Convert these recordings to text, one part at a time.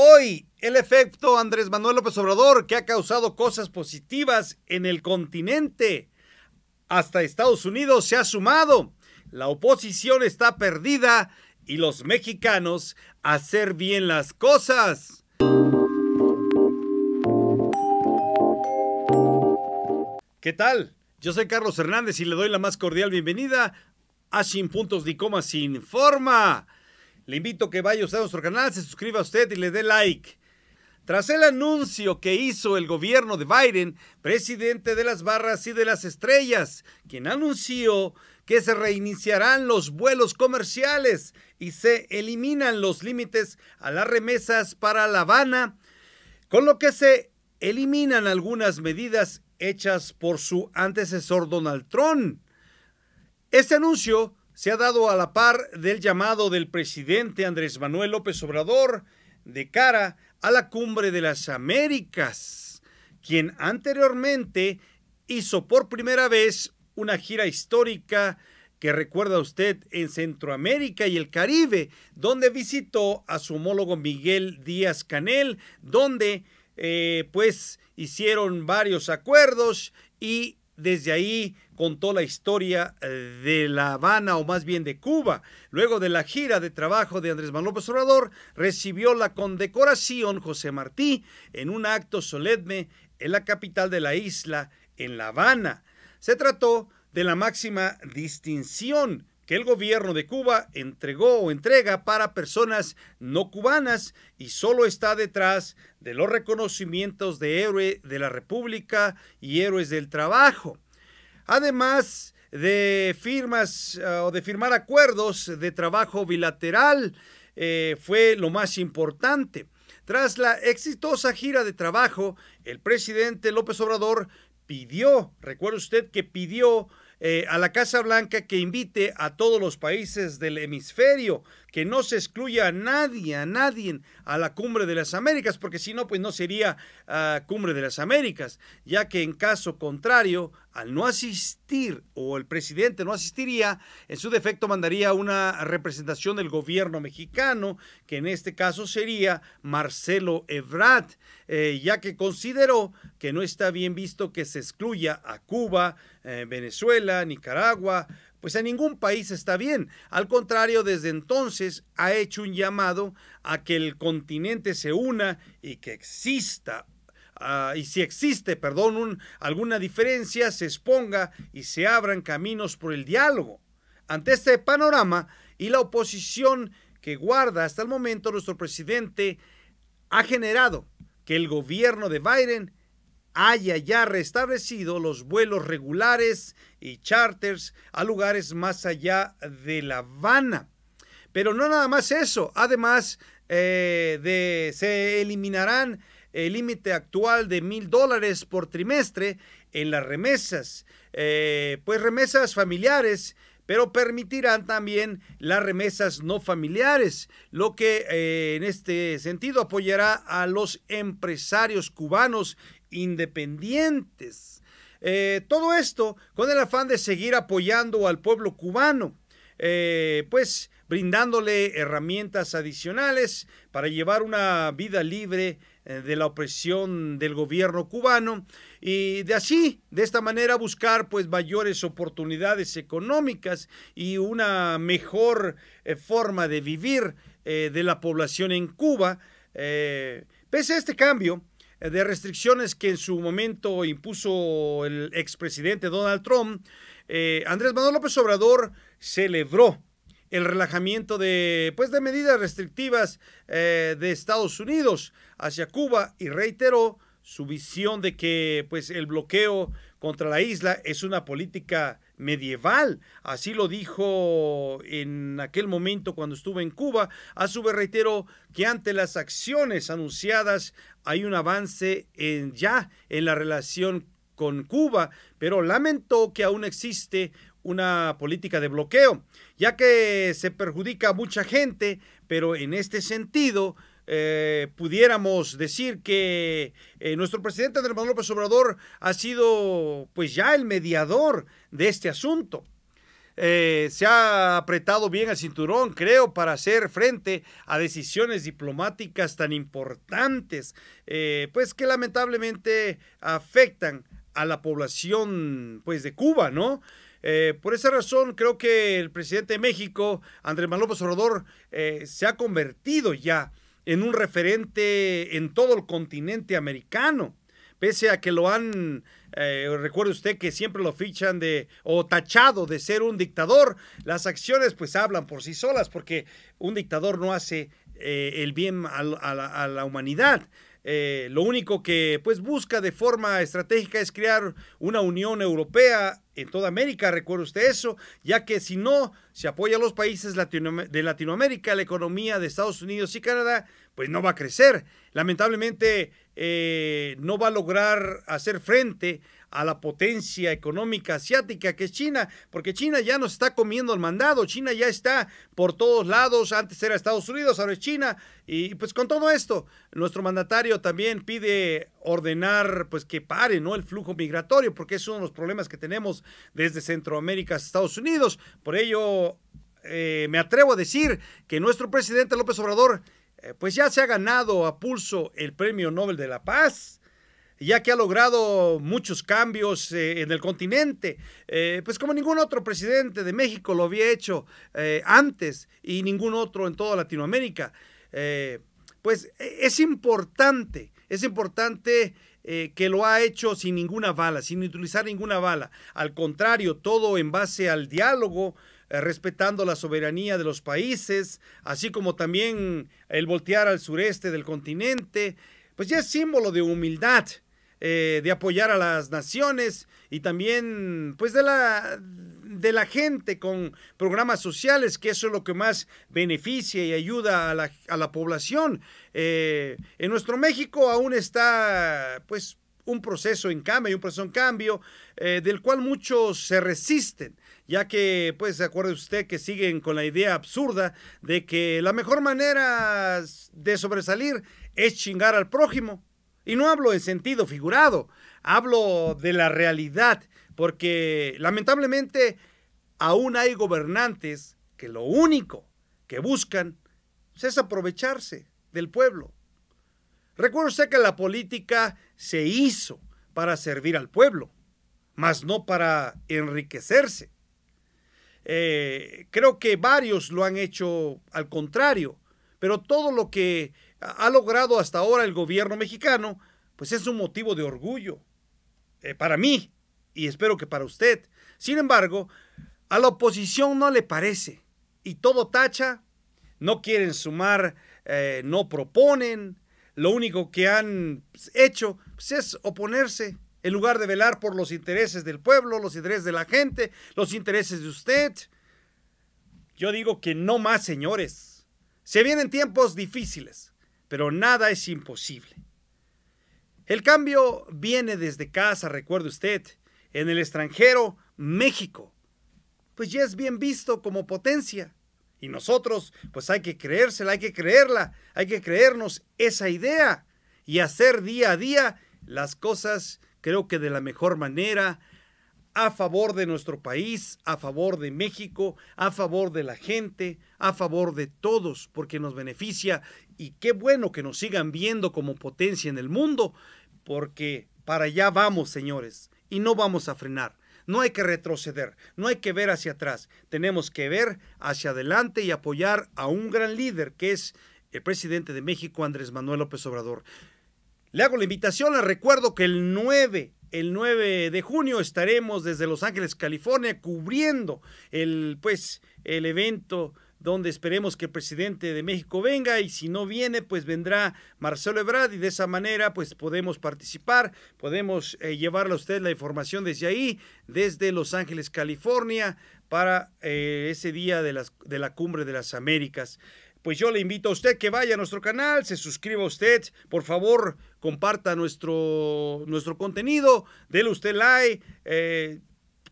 Hoy, el efecto Andrés Manuel López Obrador, que ha causado cosas positivas en el continente, hasta Estados Unidos se ha sumado. La oposición está perdida y los mexicanos hacer bien las cosas. ¿Qué tal? Yo soy Carlos Hernández y le doy la más cordial bienvenida a Sin Puntos ni Comas Forma. Le invito a que vaya usted a nuestro canal, se suscriba a usted y le dé like. Tras el anuncio que hizo el gobierno de Biden, presidente de las barras y de las estrellas, quien anunció que se reiniciarán los vuelos comerciales y se eliminan los límites a las remesas para La Habana, con lo que se eliminan algunas medidas hechas por su antecesor Donald Trump. Este anuncio se ha dado a la par del llamado del presidente Andrés Manuel López Obrador de cara a la cumbre de las Américas, quien anteriormente hizo por primera vez una gira histórica que recuerda usted en Centroamérica y el Caribe, donde visitó a su homólogo Miguel Díaz Canel, donde eh, pues hicieron varios acuerdos y desde ahí contó la historia eh, de La Habana o más bien de Cuba. Luego de la gira de trabajo de Andrés Manuel López Obrador, recibió la condecoración José Martí en un acto solemne en la capital de la isla, en La Habana. Se trató de la máxima distinción que el gobierno de Cuba entregó o entrega para personas no cubanas y solo está detrás de los reconocimientos de héroe de la República y héroes del trabajo. Además de firmas ah, o de firmar acuerdos de trabajo bilateral, eh, fue lo más importante. Tras la exitosa gira de trabajo, el presidente López Obrador pidió, recuerde usted que pidió eh, a la Casa Blanca que invite a todos los países del hemisferio que no se excluya a nadie, a nadie a la Cumbre de las Américas, porque si no, pues no sería ah, Cumbre de las Américas, ya que en caso contrario, al no asistir o el presidente no asistiría, en su defecto mandaría una representación del gobierno mexicano, que en este caso sería Marcelo Ebrard, eh, ya que consideró que no está bien visto que se excluya a Cuba, eh, Venezuela, Nicaragua, pues en ningún país está bien. Al contrario, desde entonces ha hecho un llamado a que el continente se una y que exista ah, y si existe, perdón, alguna diferencia, se exponga y se abran caminos por el diálogo. Ante este panorama y la oposición que guarda hasta el momento nuestro presidente, ha generado que el gobierno de Biden haya ya restablecido los vuelos regulares y charters a lugares más allá de La Habana. Pero no nada más eso, además eh, de se eliminarán el límite actual de mil dólares por trimestre en las remesas, eh, pues remesas familiares pero permitirán también las remesas no familiares, lo que eh, en este sentido apoyará a los empresarios cubanos independientes. Eh, todo esto con el afán de seguir apoyando al pueblo cubano, eh, pues brindándole herramientas adicionales para llevar una vida libre eh, de la opresión del gobierno cubano y de así, de esta manera buscar pues mayores oportunidades económicas y una mejor eh, forma de vivir eh, de la población en Cuba. pese a este cambio de restricciones que en su momento impuso el expresidente Donald Trump, Andrés Manuel López Obrador celebró el relajamiento de, pues, de medidas restrictivas eh, de Estados Unidos hacia Cuba y reiteró su visión de que pues, el bloqueo contra la isla es una política medieval. Así lo dijo en aquel momento cuando estuvo en Cuba. A su vez reiteró que ante las acciones anunciadas hay un avance en, ya en la relación con Cuba, pero lamentó que aún existe una política de bloqueo, ya que se perjudica a mucha gente, pero en este sentido... Eh, pudiéramos decir que eh, nuestro presidente Andrés Manuel López Obrador ha sido pues ya el mediador de este asunto. Eh, se ha apretado bien el cinturón, creo, para hacer frente a decisiones diplomáticas tan importantes, pues que lamentablemente afectan a la población pues de Cuba, ¿no? Eh, por esa razón, creo que el presidente de México, Andrés Manuel López Obrador, eh, se ha convertido ya en un referente en todo el continente americano. Pese a que lo han, eh, recuerde usted que siempre lo fichan de, o tachado de ser un dictador, las acciones pues hablan por sí solas, porque un dictador no hace el bien a la humanidad. Eh, lo único que pues busca de forma estratégica es crear una Unión Europea en toda América, recuerde usted eso, ya que si no se apoya a los países de Latinoamérica, la economía de Estados Unidos y Canadá, pues no va a crecer. Lamentablemente eh, no va a lograr hacer frente a la potencia económica asiática que es China, porque China ya nos está comiendo el mandado, China ya está por todos lados, antes era Estados Unidos, ahora es China, y pues con todo esto, nuestro mandatario también pide ordenar pues que pare, ¿no? el flujo migratorio, porque es uno de los problemas que tenemos desde Centroamérica a Estados Unidos. Por ello eh, me atrevo a decir que nuestro presidente López Obrador eh, pues ya se ha ganado a pulso el Premio Nobel de la Paz ya que ha logrado muchos cambios eh, en el continente, eh, pues como ningún otro presidente de México lo había hecho eh, antes y ningún otro en toda Latinoamérica. pues es importante, es importante que lo ha hecho sin ninguna bala, sin utilizar ninguna bala. Al contrario, todo en base al diálogo, respetando la soberanía de los países, así como también el voltear al sureste del continente, pues ya es símbolo de humildad eh, de apoyar a las naciones y también pues de la de la gente con programas sociales, que eso es lo que más beneficia y ayuda a la, a la población. Eh, en nuestro México aún está pues un proceso en cambio, un proceso en cambio, eh, del cual muchos se resisten, ya que, pues, se acuerde usted que siguen con la idea absurda de que la mejor manera de sobresalir es chingar al prójimo. Y no hablo en sentido figurado, hablo de la realidad, porque lamentablemente aún hay gobernantes que lo único que buscan es aprovecharse del pueblo. Recuerdo usted que la política se hizo para servir al pueblo, mas no para enriquecerse. Eh, creo que varios lo han hecho al contrario, pero todo lo que ha logrado hasta ahora el gobierno mexicano, pues es un motivo de orgullo eh, para mí y espero que para usted. Sin embargo, a la oposición no le parece y todo tacha, no quieren sumar, eh, no proponen, lo único que han pues, hecho pues, es oponerse en lugar de velar por los intereses del pueblo, los intereses de la gente, los intereses de usted. Yo digo que no más, señores. Se vienen tiempos difíciles pero nada es imposible. El cambio viene desde casa, recuerde usted, en el extranjero, México, pues ya es bien visto como potencia. Y nosotros, pues hay que creérsela, hay que creerla, hay que creernos esa idea y hacer día a día las cosas, creo que de la mejor manera, a favor de nuestro país, a favor de México, a favor de la gente, a favor de todos, porque nos beneficia y qué bueno que nos sigan viendo como potencia en el mundo, porque para allá vamos, señores, y no vamos a frenar. No hay que retroceder, no hay que ver hacia atrás, tenemos que ver hacia adelante y apoyar a un gran líder que es el presidente de México, Andrés Manuel López Obrador. Le hago la invitación, le recuerdo que el 9 el 9 de junio estaremos desde Los Ángeles, California, cubriendo el, pues, el evento donde esperemos que el presidente de México venga y si no viene, pues vendrá Marcelo Ebrard y de esa manera pues podemos participar, podemos eh, llevarle a usted la información desde ahí, desde Los Ángeles, California, para eh, ese día de, las, de la Cumbre de las Américas pues yo le invito a usted que vaya a nuestro canal, se suscriba usted, por favor, comparta nuestro, nuestro contenido, déle usted like, eh,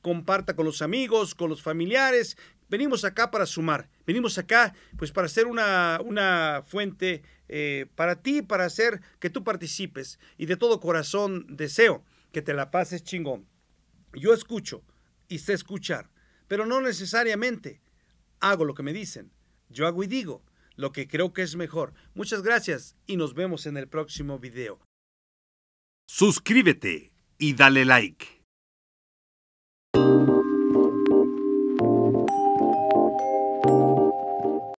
comparta con los amigos, con los familiares. Venimos acá para sumar, venimos acá pues para ser una, fuente eh, para ti, para hacer que tú participes. Y de todo corazón deseo que te la pases chingón. Yo escucho y sé escuchar, pero no necesariamente hago lo que me dicen. Yo hago y digo lo que creo que es mejor. Muchas gracias y nos vemos en el próximo video. Suscríbete y dale like.